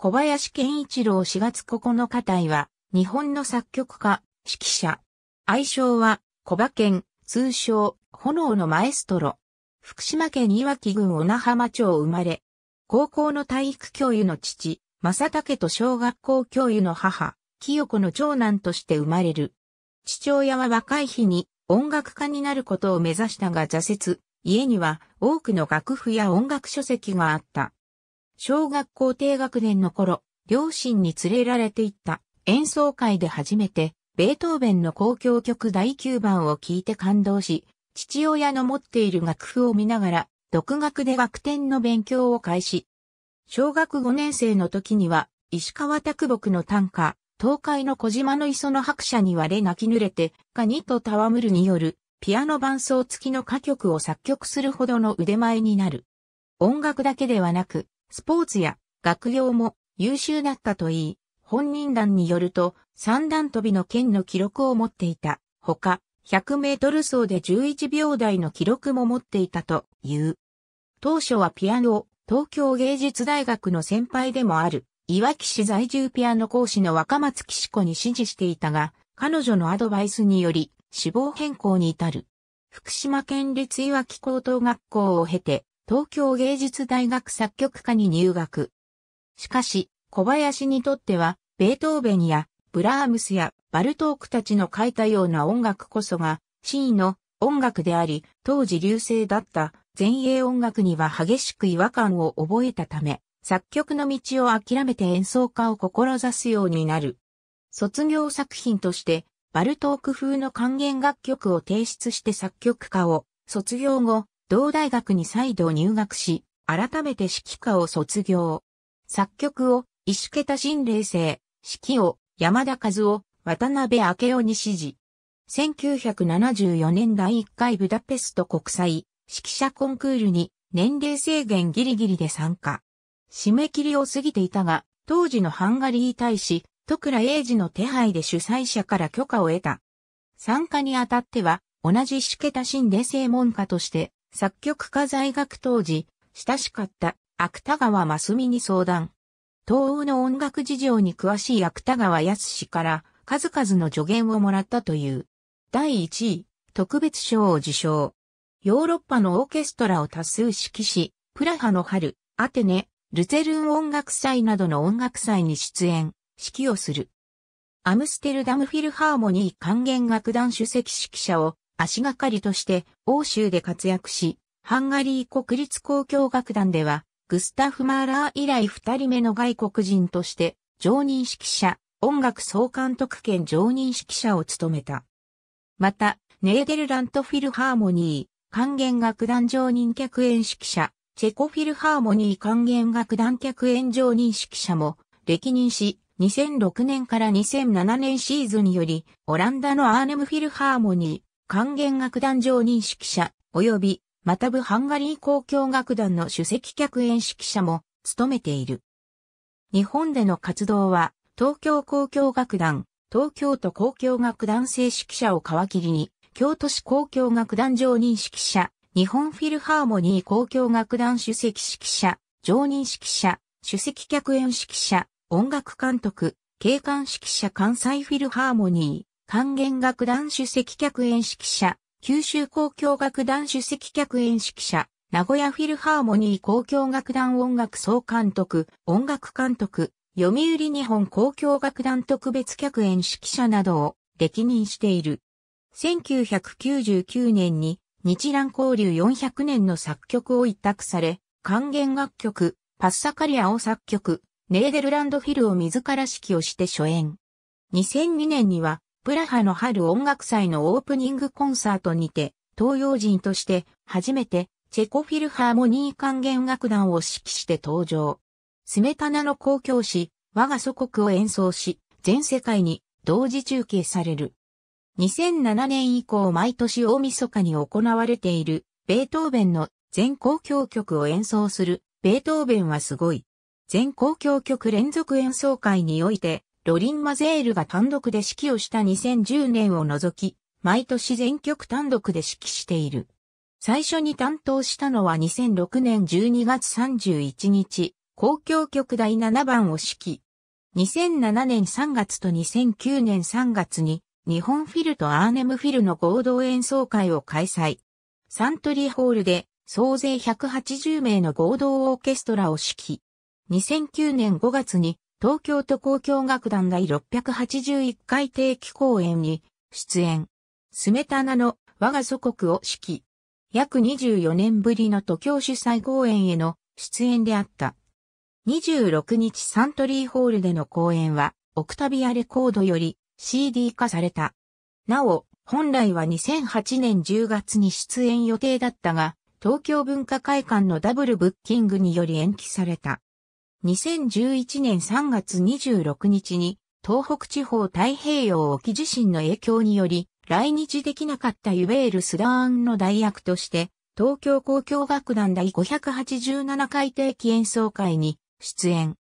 小林健一郎4月9日隊は、日本の作曲家、指揮者。愛称は、小馬県、通称、炎のマエストロ。福島県いわき郡小名浜町生まれ。高校の体育教諭の父、正竹と小学校教諭の母、清子の長男として生まれる。父親は若い日に音楽家になることを目指したが挫折、家には多くの楽譜や音楽書籍があった。小学校低学年の頃、両親に連れられて行った演奏会で初めて、ベートーベンの交響曲第9番を聴いて感動し、父親の持っている楽譜を見ながら、独学で楽天の勉強を開始。小学5年生の時には、石川拓木の短歌、東海の小島の磯の白車に割れ泣き濡れて、ガニと戯るによる、ピアノ伴奏付きの歌曲を作曲するほどの腕前になる。音楽だけではなく、スポーツや学業も優秀だったといい、本人団によると三段飛びの剣の記録を持っていた。ほか、100メートル走で11秒台の記録も持っていたという。当初はピアノを東京芸術大学の先輩でもある、いわき市在住ピアノ講師の若松岸子に指示していたが、彼女のアドバイスにより、志望変更に至る。福島県立いわき高等学校を経て、東京芸術大学作曲科に入学。しかし、小林にとっては、ベートーベンや、ブラームスや、バルトークたちの書いたような音楽こそが、真意の音楽であり、当時流星だった前衛音楽には激しく違和感を覚えたため、作曲の道を諦めて演奏家を志すようになる。卒業作品として、バルトーク風の還元楽曲を提出して作曲家を卒業後、同大学に再度入学し、改めて指揮科を卒業。作曲を石桁新霊生、指揮を山田和夫、渡辺明夫に指示。1974年第1回ブダペスト国際指揮者コンクールに年齢制限ギリギリで参加。締め切りを過ぎていたが、当時のハンガリー大使、徳倉英二の手配で主催者から許可を得た。参加にあたっては、同じ石桁新霊正門下として、作曲家在学当時、親しかった芥川真澄に相談。東欧の音楽事情に詳しい芥川康から数々の助言をもらったという。第1位、特別賞を受賞。ヨーロッパのオーケストラを多数指揮し、プラハの春、アテネ、ルゼルン音楽祭などの音楽祭に出演、指揮をする。アムステルダムフィルハーモニー管弦楽団主席指揮者を足がかりとして欧州で活躍し、ハンガリー国立交響楽団では、グスタフ・マーラー以来二人目の外国人として、常任指揮者、音楽総監督兼常任指揮者を務めた。また、ネーデルラントフィルハーモニー、管弦楽団常任客演指揮者、チェコフィルハーモニー管弦楽団客演常任指揮者も、歴任し、2006年から2007年シーズンより、オランダのアーネムフィルハーモニー、管弦楽団常任指揮者、及び、また部ハンガリー交響楽団の首席客演指揮者も、務めている。日本での活動は、東京交響楽団、東京都公共楽団正式者を皮切りに、京都市公共楽団常任指揮者、日本フィルハーモニー交響楽団首席指揮者、常任指揮者、首席客演指揮者、音楽監督、警官指揮者関西フィルハーモニー。管弦楽団主席客演指揮者、九州交響楽団主席客演指揮者、名古屋フィルハーモニー交響楽団音楽総監督、音楽監督、読売日本交響楽団特別客演指揮者などを歴任している。1999年に日蘭交流400年の作曲を一択され、管弦楽曲、パッサカリアを作曲、ネーデルランドフィルを自ら指揮をして初演。2002年にはプラハの春音楽祭のオープニングコンサートにて、東洋人として初めてチェコフィルハーモニー管弦楽団を指揮して登場。スメタナの公共詩、我が祖国を演奏し、全世界に同時中継される。2007年以降毎年大晦日に行われている、ベートーベンの全交響曲を演奏する、ベートーベンはすごい。全交響曲連続演奏会において、ロリン・マゼールが単独で指揮をした2010年を除き、毎年全曲単独で指揮している。最初に担当したのは2006年12月31日、公共曲第7番を指揮。2007年3月と2009年3月に、日本フィルとアーネムフィルの合同演奏会を開催。サントリーホールで総勢180名の合同オーケストラを指揮。2009年5月に東京都交響楽団第681回定期公演に出演。スメタナの我が祖国を指揮。約24年ぶりの都京主催公演への出演であった。26日サントリーホールでの公演は、オクタビアレコードより CD 化された。なお、本来は2008年10月に出演予定だったが、東京文化会館のダブルブッキングにより延期された。2011年3月26日に東北地方太平洋沖地震の影響により来日できなかったユベール・スダーンの代役として東京交響楽団第587回定期演奏会に出演。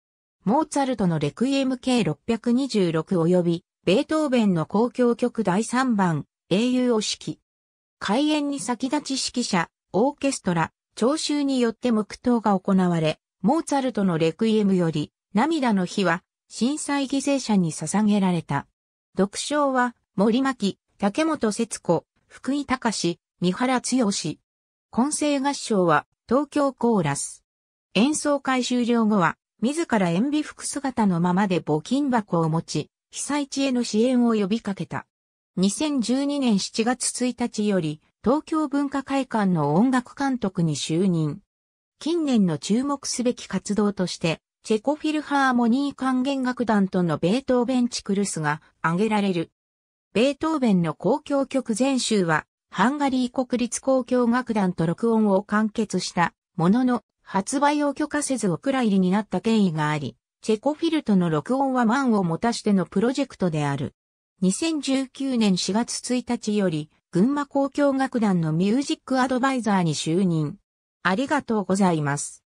モーツァルトのレクイエム計626及びベートーベンの交響曲第3番英雄を指揮。開演に先立ち指揮者、オーケストラ、聴衆によって黙祷が行われ、モーツァルトのレクイエムより、涙の日は、震災犠牲者に捧げられた。読唱は、森巻、竹本節子、福井隆、三原剛。混声合唱は、東京コーラス。演奏会終了後は、自ら塩ビ服姿のままで募金箱を持ち、被災地への支援を呼びかけた。2012年7月1日より、東京文化会館の音楽監督に就任。近年の注目すべき活動として、チェコフィルハーモニー管弦楽団とのベートーベンチクルスが挙げられる。ベートーベンの公共曲全集は、ハンガリー国立公共楽団と録音を完結したものの、発売を許可せずお蔵入りになった経緯があり、チェコフィルとの録音は満を持たしてのプロジェクトである。2019年4月1日より、群馬公共楽団のミュージックアドバイザーに就任。ありがとうございます。